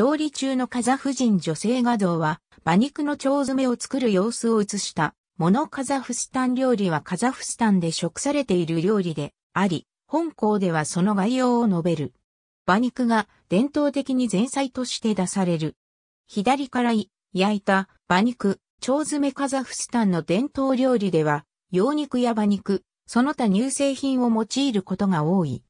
調理中のカザフ人女性画像は、馬肉の腸詰めを作る様子を映した、モノカザフスタン料理はカザフスタンで食されている料理であり、本校ではその概要を述べる。馬肉が伝統的に前菜として出される。左から焼いた馬肉、腸詰めカザフスタンの伝統料理では、羊肉や馬肉、その他乳製品を用いることが多い。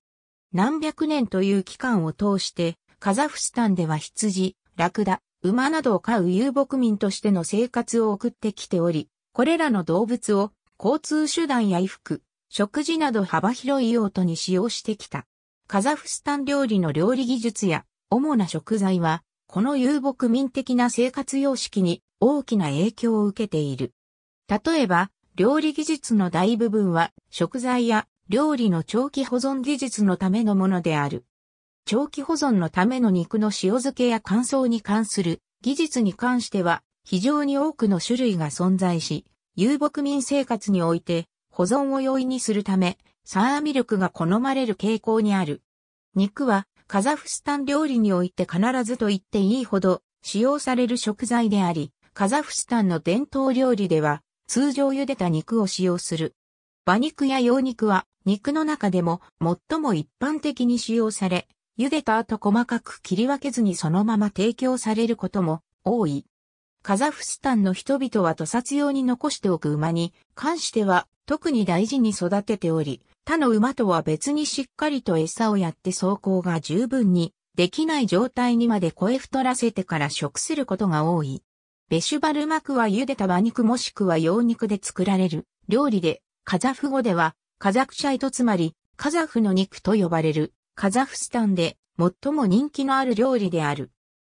何百年という期間を通して、カザフスタンでは羊、ラクダ、馬などを飼う遊牧民としての生活を送ってきており、これらの動物を交通手段や衣服、食事など幅広い用途に使用してきた。カザフスタン料理の料理技術や主な食材は、この遊牧民的な生活様式に大きな影響を受けている。例えば、料理技術の大部分は食材や料理の長期保存技術のためのものである。長期保存のための肉の塩漬けや乾燥に関する技術に関しては非常に多くの種類が存在し、遊牧民生活において保存を容易にするため、サーミルクが好まれる傾向にある。肉はカザフスタン料理において必ずと言っていいほど使用される食材であり、カザフスタンの伝統料理では通常茹でた肉を使用する。馬肉や羊肉は肉の中でも最も一般的に使用され、茹でた後細かく切り分けずにそのまま提供されることも多い。カザフスタンの人々は屠殺用に残しておく馬に関しては特に大事に育てており、他の馬とは別にしっかりと餌をやって走行が十分にできない状態にまで声太らせてから食することが多い。ベシュバルマクは茹でた馬肉もしくは羊肉で作られる料理で、カザフ語ではカザクチャイとつまりカザフの肉と呼ばれる。カザフスタンで最も人気のある料理である。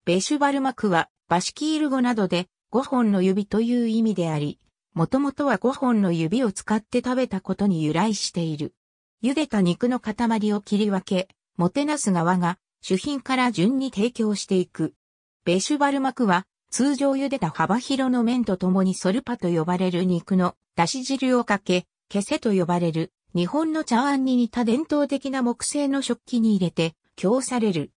ベシュバルマクはバシキール語などで5本の指という意味であり、もともとは5本の指を使って食べたことに由来している。茹でた肉の塊を切り分け、もてなす側が主品から順に提供していく。ベシュバルマクは通常茹でた幅広の麺と共にソルパと呼ばれる肉のだし汁をかけ、ケセと呼ばれる日本の茶碗に似た伝統的な木製の食器に入れて供される。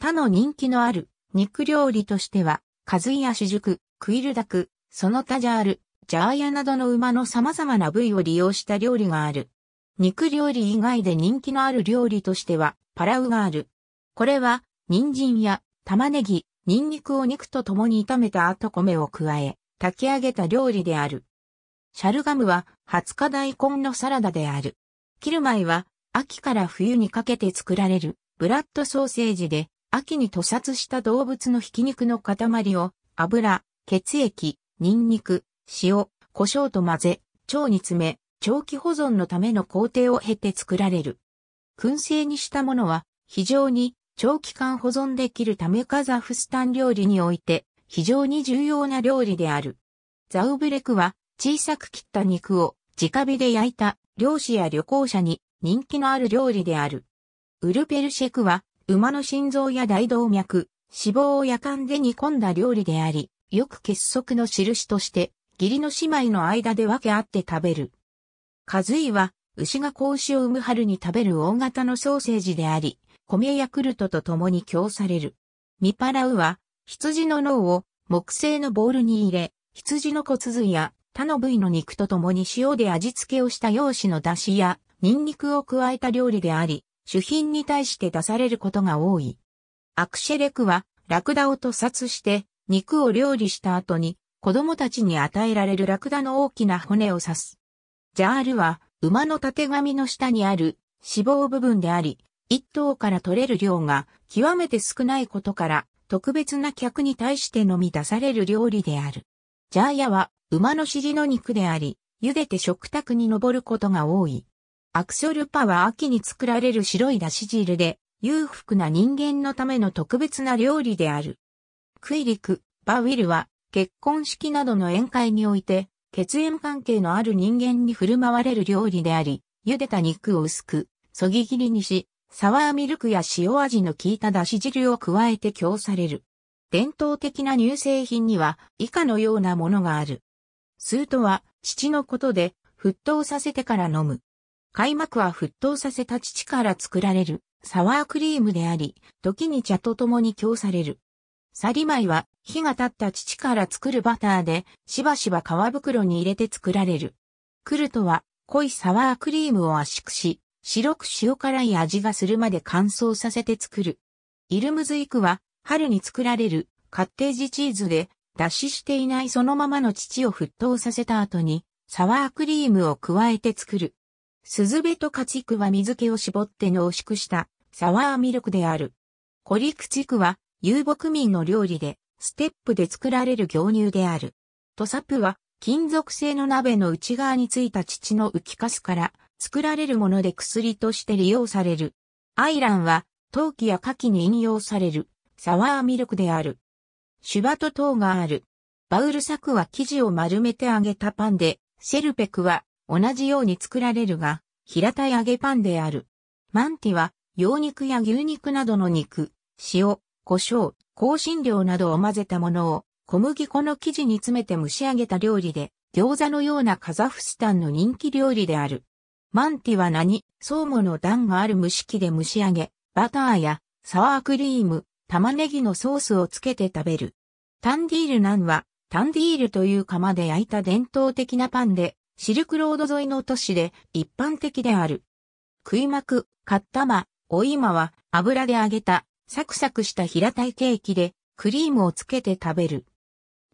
他の人気のある肉料理としては、カズイやシジュク、クイルダク、その他ジャール、ジャーヤなどの馬の様々な部位を利用した料理がある。肉料理以外で人気のある料理としては、パラウがある。これは、人参や玉ねぎ、ニンニクを肉と共に炒めた後米を加え、炊き上げた料理である。シャルガムは20日大根のサラダである。キルマイは秋から冬にかけて作られるブラッドソーセージで秋に屠殺した動物のひき肉の塊を油、血液、ニンニク、塩、胡椒と混ぜ、腸に詰め、長期保存のための工程を経て作られる。燻製にしたものは非常に長期間保存できるためカザフスタン料理において非常に重要な料理である。ザウブレクは小さく切った肉を直火で焼いた漁師や旅行者に人気のある料理である。ウルペルシェクは馬の心臓や大動脈、脂肪をやかんで煮込んだ料理であり、よく結束の印として義理の姉妹の間で分け合って食べる。カズイは牛が子牛を産む春に食べる大型のソーセージであり、米やクルトと共に供される。ミパラウは、羊の脳を木製のボウルに入れ、羊の骨髄や他の部位の肉と共に塩で味付けをした用紙の出汁や、ニンニクを加えた料理であり、主品に対して出されることが多い。アクシェレクは、ラクダを屠殺して、肉を料理した後に、子供たちに与えられるラクダの大きな骨を刺す。ジャールは、馬の縦紙の下にある脂肪部分であり、一頭から取れる量が極めて少ないことから、特別な客に対してのみ出される料理である。ジャーヤは馬の尻の肉であり、茹でて食卓に上ることが多い。アクソルパは秋に作られる白いだし汁で、裕福な人間のための特別な料理である。クイリク、バウィルは、結婚式などの宴会において、血縁関係のある人間に振る舞われる料理であり、茹でた肉を薄く、そぎ切りにし、サワーミルクや塩味の効いただし汁を加えて供される。伝統的な乳製品には以下のようなものがある。スーとは、父のことで、沸騰させてから飲む。開幕は沸騰させた父から作られるサワークリームであり、時に茶と共に供される。サリマイは火が立った父から作るバターで、しばしば皮袋に入れて作られる。クルトは濃いサワークリームを圧縮し、白く塩辛い味がするまで乾燥させて作る。イルムズイクは春に作られるカッテージチーズで脱脂していないそのままの乳を沸騰させた後に、サワークリームを加えて作る。スズベとカチクは水気を絞って濃縮したサワーミルクである。コリクチクは遊牧民の料理でステップで作られる牛乳である。トサプは金属製の鍋の内側についた乳の浮きかすから作られるもので薬として利用される。アイランは陶器や牡蠣に引用されるサワーミルクである。シュバト等がある。バウルサクは生地を丸めて揚げたパンで、シェルペクは同じように作られるが、平たい揚げパンである。マンティは、羊肉や牛肉などの肉、塩、胡椒、香辛料などを混ぜたものを、小麦粉の生地に詰めて蒸し上げた料理で、餃子のようなカザフスタンの人気料理である。マンティは何、相互の段がある蒸し器で蒸し上げ、バターやサワークリーム、玉ねぎのソースをつけて食べる。タンディールナンは、タンディールという釜で焼いた伝統的なパンで、シルクロード沿いの都市で一般的である。食い膜、カッタマ、お今は油で揚げたサクサクした平たいケーキでクリームをつけて食べる。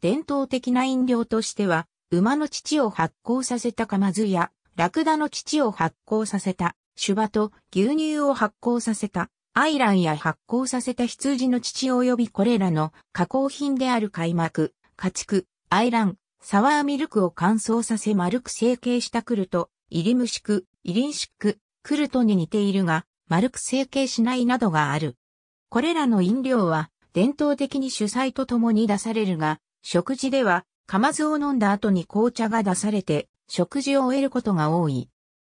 伝統的な飲料としては、馬の乳を発酵させたカ酢や、ラクダの乳を発酵させた、シュバと牛乳を発酵させたアイランや発酵させた羊の乳及びこれらの加工品である開幕、家畜、アイラン、サワーミルクを乾燥させ丸く成形したクルト、イリムシク、イリンシク、クルトに似ているが、丸く成形しないなどがある。これらの飲料は、伝統的に主菜とともに出されるが、食事では、釜酢を飲んだ後に紅茶が出されて、食事を終えることが多い。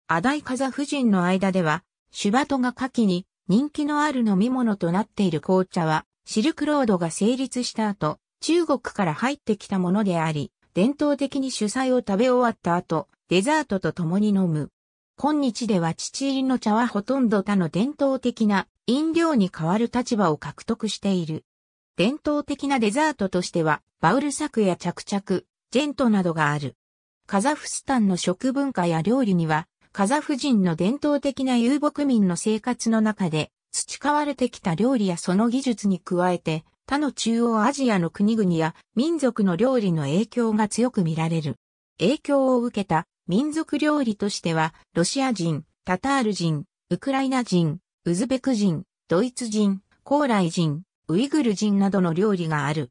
アダイカザ夫人の間では、シュバトが夏季に人気のある飲み物となっている紅茶は、シルクロードが成立した後、中国から入ってきたものであり、伝統的に主菜を食べ終わった後、デザートと共に飲む。今日では父入りの茶はほとんど他の伝統的な飲料に代わる立場を獲得している。伝統的なデザートとしては、バウルサクや着々、ジェントなどがある。カザフスタンの食文化や料理には、カザフ人の伝統的な遊牧民の生活の中で培われてきた料理やその技術に加えて他の中央アジアの国々や民族の料理の影響が強く見られる。影響を受けた民族料理としては、ロシア人、タタール人、ウクライナ人、ウズベク人、ドイツ人、高麗人、ウイグル人などの料理がある。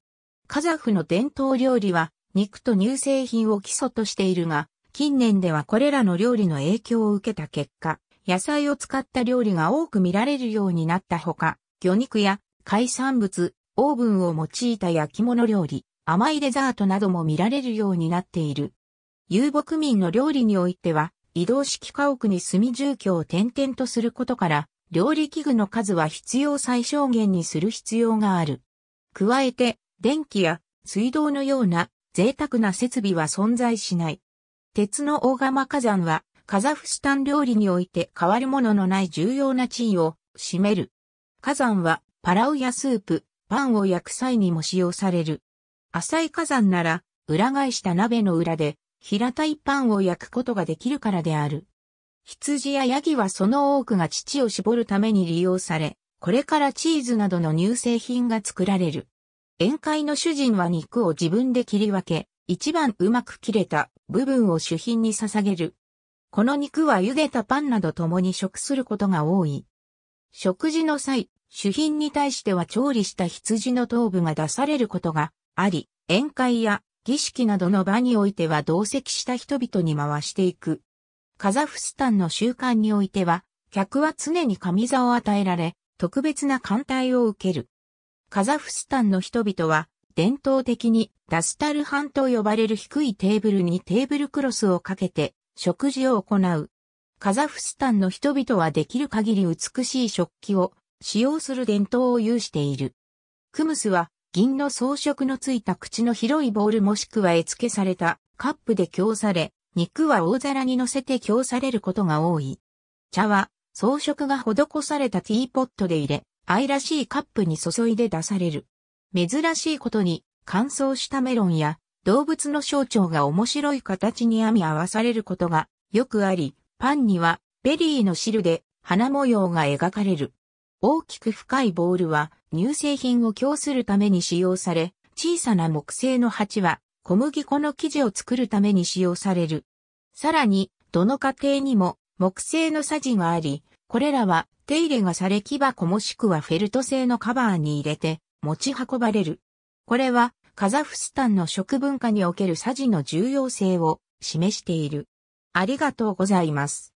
カザフの伝統料理は、肉と乳製品を基礎としているが、近年ではこれらの料理の影響を受けた結果、野菜を使った料理が多く見られるようになったほか、魚肉や海産物、オーブンを用いた焼き物料理、甘いデザートなども見られるようになっている。遊牧民の料理においては、移動式家屋に住み住居を転々とすることから、料理器具の数は必要最小限にする必要がある。加えて、電気や水道のような贅沢な設備は存在しない。鉄の大釜火山は、カザフスタン料理において変わりののない重要な地位を占める。火山は、パラウやスープ、パンを焼く際にも使用される。浅い火山なら、裏返した鍋の裏で、平たいパンを焼くことができるからである。羊やヤギはその多くが乳を絞るために利用され、これからチーズなどの乳製品が作られる。宴会の主人は肉を自分で切り分け、一番うまく切れた部分を主品に捧げる。この肉は茹でたパンなど共に食することが多い。食事の際、主品に対しては調理した羊の頭部が出されることがあり、宴会や儀式などの場においては同席した人々に回していく。カザフスタンの習慣においては、客は常に神座を与えられ、特別な艦隊を受ける。カザフスタンの人々は、伝統的にダスタルハンと呼ばれる低いテーブルにテーブルクロスをかけて食事を行う。カザフスタンの人々はできる限り美しい食器を使用する伝統を有している。クムスは銀の装飾のついた口の広いボールもしくは絵付けされたカップで供され、肉は大皿に乗せて供されることが多い。茶は装飾が施されたティーポットで入れ、愛らしいカップに注いで出される。珍しいことに乾燥したメロンや動物の象徴が面白い形に編み合わされることがよくあり、パンにはベリーの汁で花模様が描かれる。大きく深いボールは乳製品を供するために使用され、小さな木製の鉢は小麦粉の生地を作るために使用される。さらに、どの家庭にも木製のサジがあり、これらは手入れがされ木箱もしくはフェルト製のカバーに入れて持ち運ばれる。これはカザフスタンの食文化におけるサジの重要性を示している。ありがとうございます。